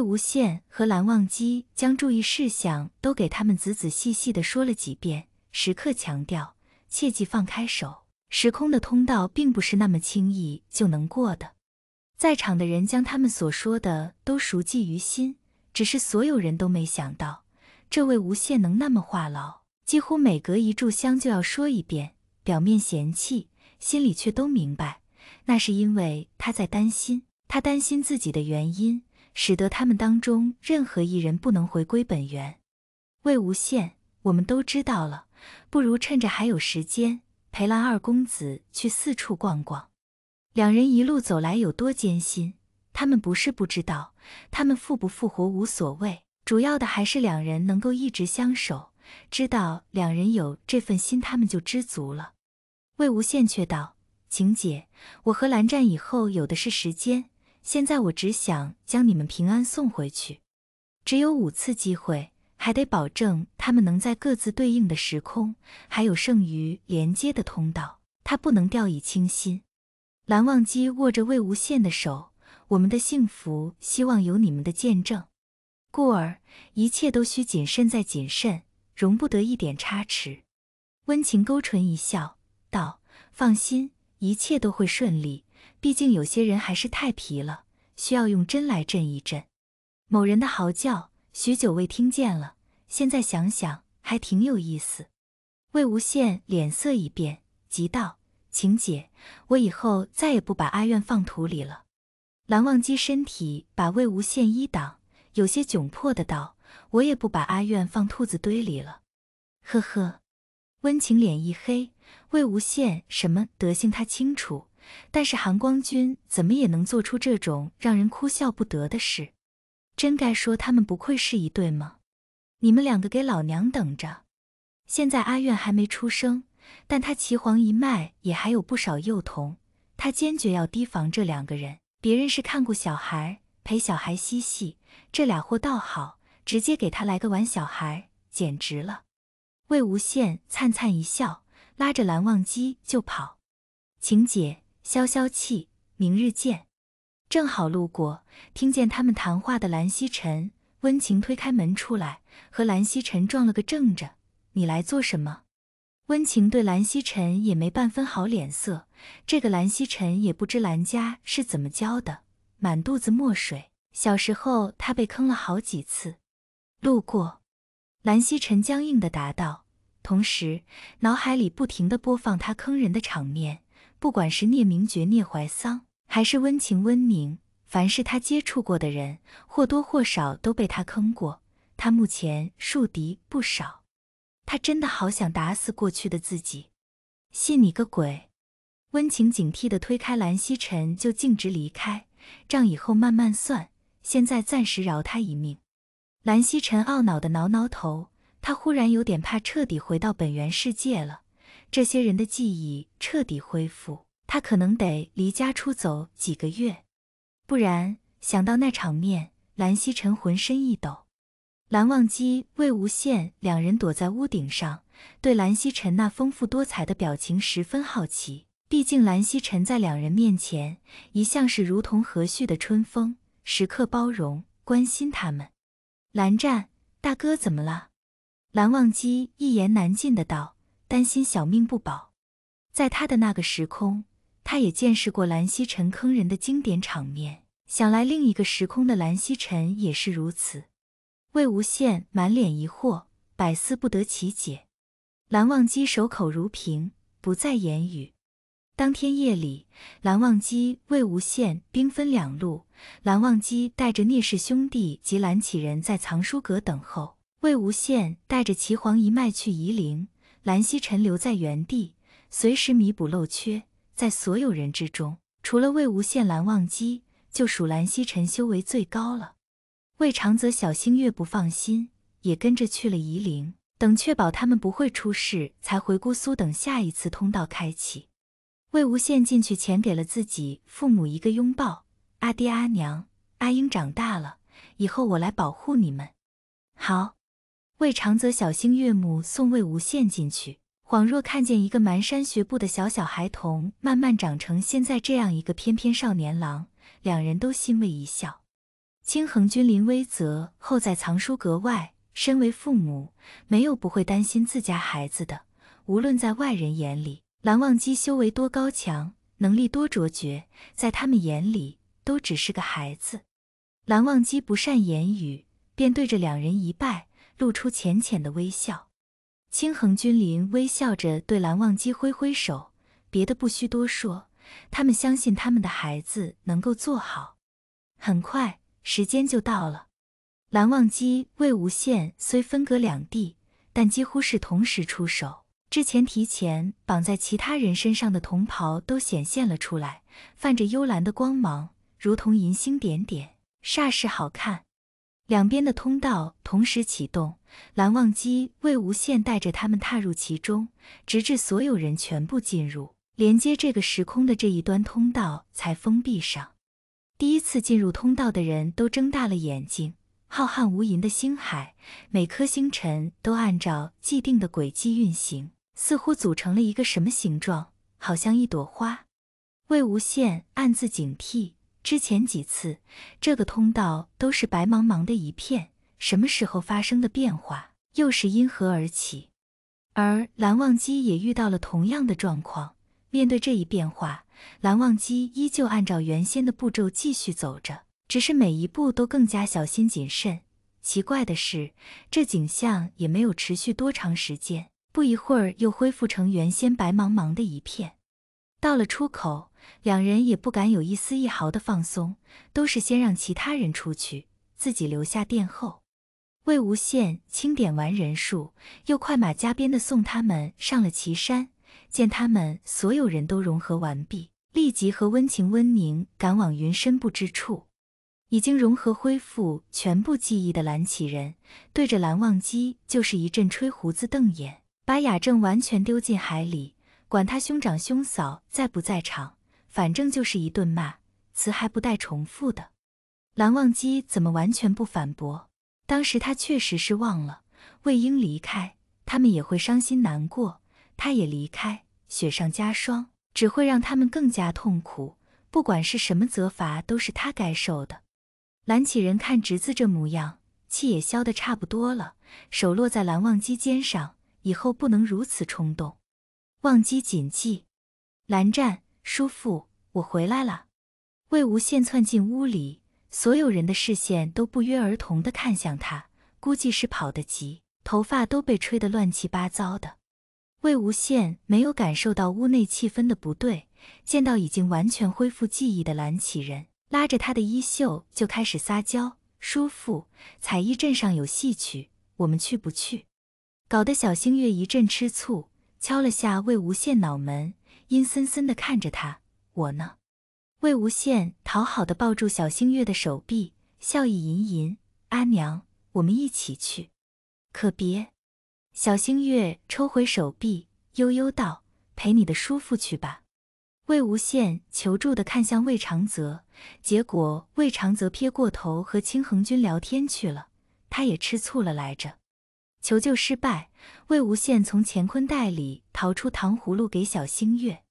魏无羡和蓝忘机将注意事项都给他们仔仔细细的说了几遍，时刻强调切记放开手，时空的通道并不是那么轻易就能过的。在场的人将他们所说的都熟记于心，只是所有人都没想到，这位无羡能那么话痨，几乎每隔一炷香就要说一遍。表面嫌弃，心里却都明白，那是因为他在担心，他担心自己的原因。使得他们当中任何一人不能回归本源。魏无羡，我们都知道了，不如趁着还有时间，陪蓝二公子去四处逛逛。两人一路走来有多艰辛，他们不是不知道。他们复不复活无所谓，主要的还是两人能够一直相守。知道两人有这份心，他们就知足了。魏无羡却道：“晴姐，我和蓝湛以后有的是时间。”现在我只想将你们平安送回去，只有五次机会，还得保证他们能在各自对应的时空，还有剩余连接的通道。他不能掉以轻心。蓝忘机握着魏无羡的手，我们的幸福希望有你们的见证，故而一切都需谨慎再谨慎，容不得一点差池。温情勾唇一笑，道：“放心，一切都会顺利。”毕竟有些人还是太皮了，需要用针来镇一镇。某人的嚎叫许久未听见了，现在想想还挺有意思。魏无羡脸色一变，急道：“晴姐，我以后再也不把阿苑放土里了。”蓝忘机身体把魏无羡一挡，有些窘迫的道：“我也不把阿苑放兔子堆里了。”呵呵，温情脸一黑，魏无羡什么德性他清楚。但是韩光君怎么也能做出这种让人哭笑不得的事？真该说他们不愧是一对吗？你们两个给老娘等着！现在阿苑还没出生，但他齐黄一脉也还有不少幼童，他坚决要提防这两个人。别人是看顾小孩，陪小孩嬉戏，这俩货倒好，直接给他来个玩小孩，简直了！魏无羡灿灿一笑，拉着蓝忘机就跑。晴姐。消消气，明日见。正好路过，听见他们谈话的蓝曦臣温情推开门出来，和蓝曦臣撞了个正着。你来做什么？温情对蓝曦臣也没半分好脸色。这个蓝曦臣也不知蓝家是怎么教的，满肚子墨水。小时候他被坑了好几次。路过，蓝曦臣僵硬地答道，同时脑海里不停地播放他坑人的场面。不管是聂明觉、聂怀桑，还是温情、温宁，凡是他接触过的人，或多或少都被他坑过。他目前树敌不少，他真的好想打死过去的自己。信你个鬼！温情警惕地推开蓝曦臣，就径直离开，账以后慢慢算，现在暂时饶他一命。蓝曦臣懊恼地挠挠头，他忽然有点怕彻底回到本源世界了。这些人的记忆彻底恢复，他可能得离家出走几个月，不然想到那场面，蓝曦臣浑身一抖。蓝忘机、魏无羡两人躲在屋顶上，对蓝曦臣那丰富多彩的表情十分好奇。毕竟蓝曦臣在两人面前一向是如同和煦的春风，时刻包容关心他们。蓝湛大哥怎么了？蓝忘机一言难尽的道。担心小命不保，在他的那个时空，他也见识过蓝曦臣坑人的经典场面。想来另一个时空的蓝曦臣也是如此。魏无羡满脸疑惑，百思不得其解。蓝忘机守口如瓶，不再言语。当天夜里，蓝忘机、魏无羡兵分两路。蓝忘机带着聂氏兄弟及蓝启人在藏书阁等候，魏无羡带着祁黄一脉去夷陵。蓝曦臣留在原地，随时弥补漏缺。在所有人之中，除了魏无羡、蓝忘机，就属蓝曦臣修为最高了。魏长泽、小星月不放心，也跟着去了夷陵，等确保他们不会出事，才回姑苏等下一次通道开启。魏无羡进去前，给了自己父母一个拥抱：“阿爹、阿娘、阿英，长大了，以后我来保护你们。”好。魏长则小星岳母送魏无羡进去，恍若看见一个蹒跚学步的小小孩童慢慢长成现在这样一个翩翩少年郎，两人都欣慰一笑。清恒君临微泽，后在藏书阁外。身为父母，没有不会担心自家孩子的。无论在外人眼里，蓝忘机修为多高强，能力多卓绝，在他们眼里都只是个孩子。蓝忘机不善言语，便对着两人一拜。露出浅浅的微笑，青衡君临微笑着对蓝忘机挥挥手，别的不需多说，他们相信他们的孩子能够做好。很快，时间就到了。蓝忘机、魏无羡虽分隔两地，但几乎是同时出手。之前提前绑在其他人身上的铜袍都显现了出来，泛着幽蓝的光芒，如同银星点点，煞是好看。两边的通道同时启动，蓝忘机、魏无羡带着他们踏入其中，直至所有人全部进入，连接这个时空的这一端通道才封闭上。第一次进入通道的人都睁大了眼睛，浩瀚无垠的星海，每颗星辰都按照既定的轨迹运行，似乎组成了一个什么形状，好像一朵花。魏无羡暗自警惕。之前几次，这个通道都是白茫茫的一片。什么时候发生的变化，又是因何而起？而蓝忘机也遇到了同样的状况。面对这一变化，蓝忘机依旧按照原先的步骤继续走着，只是每一步都更加小心谨慎。奇怪的是，这景象也没有持续多长时间，不一会儿又恢复成原先白茫茫的一片。到了出口，两人也不敢有一丝一毫的放松，都是先让其他人出去，自己留下殿后。魏无羡清点完人数，又快马加鞭的送他们上了岐山。见他们所有人都融合完毕，立即和温情温宁赶往云深不知处。已经融合恢复全部记忆的蓝启人，对着蓝忘机就是一阵吹胡子瞪眼，把雅正完全丢进海里。管他兄长兄嫂在不在场，反正就是一顿骂，词还不带重复的。蓝忘机怎么完全不反驳？当时他确实是忘了，魏婴离开他们也会伤心难过，他也离开，雪上加霜，只会让他们更加痛苦。不管是什么责罚，都是他该受的。蓝启仁看侄子这模样，气也消得差不多了，手落在蓝忘机肩上，以后不能如此冲动。忘机谨记，蓝湛叔父，我回来了。魏无羡窜进屋里，所有人的视线都不约而同的看向他。估计是跑得急，头发都被吹得乱七八糟的。魏无羡没有感受到屋内气氛的不对，见到已经完全恢复记忆的蓝启人，拉着他的衣袖就开始撒娇：“叔父，彩衣镇上有戏曲，我们去不去？”搞得小星月一阵吃醋。敲了下魏无羡脑门，阴森森的看着他。我呢？魏无羡讨好的抱住小星月的手臂，笑意吟吟：“阿娘，我们一起去。”可别。小星月抽回手臂，悠悠道：“陪你的叔父去吧。”魏无羡求助的看向魏长泽，结果魏长泽撇过头和青恒君聊天去了。他也吃醋了来着。求救失败，魏无羡从乾坤袋里掏出糖葫芦给小星月，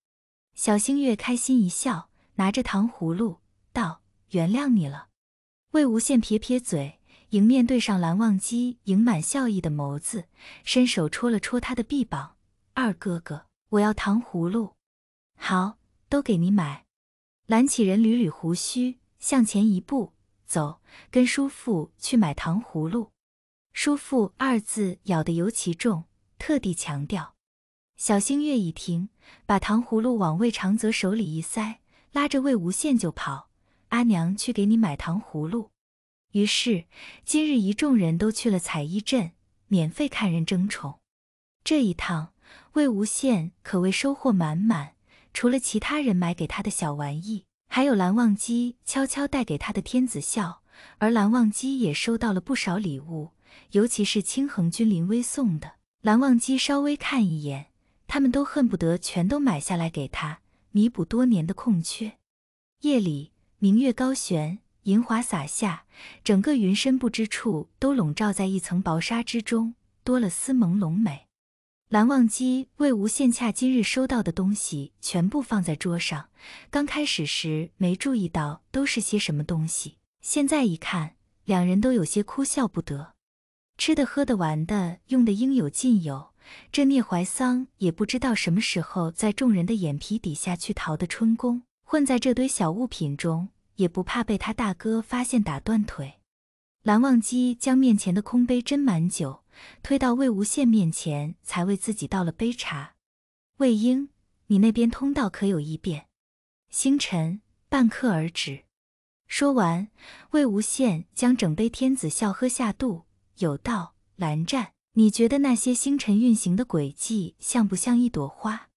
小星月开心一笑，拿着糖葫芦道：“原谅你了。”魏无羡撇撇嘴，迎面对上蓝忘机盈满笑意的眸子，伸手戳了戳他的臂膀：“二哥哥，我要糖葫芦。”“好，都给你买。”蓝启人捋捋胡须，向前一步：“走，跟叔父去买糖葫芦。”“叔父”二字咬得尤其重，特地强调。小星月一听，把糖葫芦往魏长泽手里一塞，拉着魏无羡就跑：“阿娘去给你买糖葫芦。”于是今日一众人都去了彩衣镇，免费看人争宠。这一趟，魏无羡可谓收获满满，除了其他人买给他的小玩意，还有蓝忘机悄悄带给他的天子笑，而蓝忘机也收到了不少礼物。尤其是清恒君临危送的，蓝忘机稍微看一眼，他们都恨不得全都买下来给他，弥补多年的空缺。夜里，明月高悬，银华洒下，整个云深不知处都笼罩在一层薄纱之中，多了丝朦胧美。蓝忘机为无羡恰今日收到的东西全部放在桌上，刚开始时没注意到都是些什么东西，现在一看，两人都有些哭笑不得。吃的、喝的、玩的、用的，应有尽有。这聂怀桑也不知道什么时候在众人的眼皮底下去淘的春宫，混在这堆小物品中，也不怕被他大哥发现打断腿。蓝忘机将面前的空杯斟满酒，推到魏无羡面前，才为自己倒了杯茶。魏婴，你那边通道可有异变？星辰，半刻而止。说完，魏无羡将整杯天子笑喝下肚。有道，蓝湛，你觉得那些星辰运行的轨迹像不像一朵花？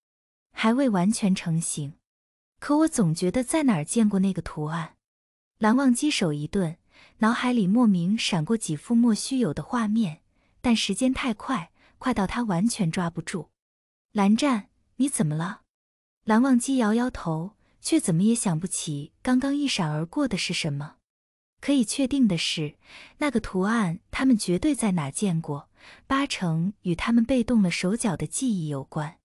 还未完全成型，可我总觉得在哪儿见过那个图案。蓝忘机手一顿，脑海里莫名闪过几幅莫须有的画面，但时间太快，快到他完全抓不住。蓝湛，你怎么了？蓝忘机摇摇头，却怎么也想不起刚刚一闪而过的是什么。可以确定的是，那个图案，他们绝对在哪见过，八成与他们被动了手脚的记忆有关。